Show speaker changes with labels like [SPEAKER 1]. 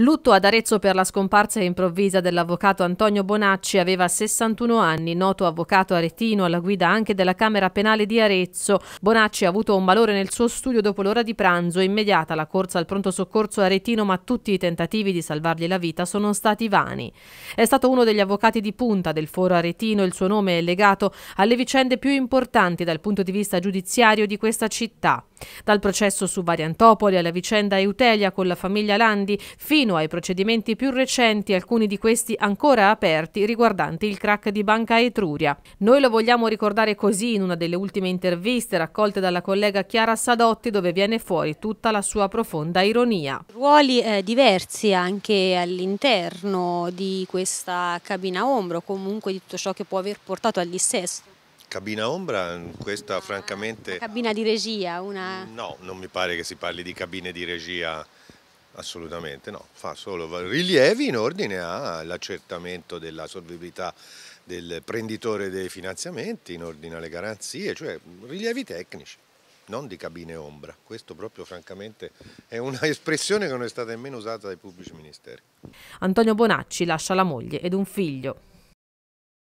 [SPEAKER 1] Lutto ad Arezzo per la scomparsa improvvisa dell'avvocato Antonio Bonacci, aveva 61 anni, noto avvocato aretino alla guida anche della Camera Penale di Arezzo. Bonacci ha avuto un malore nel suo studio dopo l'ora di pranzo, immediata la corsa al pronto soccorso aretino, ma tutti i tentativi di salvargli la vita sono stati vani. È stato uno degli avvocati di punta del foro aretino, il suo nome è legato alle vicende più importanti dal punto di vista giudiziario di questa città. Dal processo su Variantopoli alla vicenda Eutelia con la famiglia Landi fino ai procedimenti più recenti, alcuni di questi ancora aperti riguardanti il crack di Banca Etruria. Noi lo vogliamo ricordare così in una delle ultime interviste raccolte dalla collega Chiara Sadotti dove viene fuori tutta la sua profonda ironia.
[SPEAKER 2] Ruoli eh, diversi anche all'interno di questa cabina ombra o comunque di tutto ciò che può aver portato all'issesto
[SPEAKER 3] Cabina ombra, questa ah, francamente...
[SPEAKER 2] Cabina di regia? Una...
[SPEAKER 3] No, non mi pare che si parli di cabine di regia, assolutamente no, fa solo rilievi in ordine all'accertamento della solvibilità del prenditore dei finanziamenti, in ordine alle garanzie, cioè rilievi tecnici, non di cabine ombra. Questo proprio francamente è un'espressione che non è stata nemmeno usata dai pubblici ministeri.
[SPEAKER 1] Antonio Bonacci lascia la moglie ed un figlio.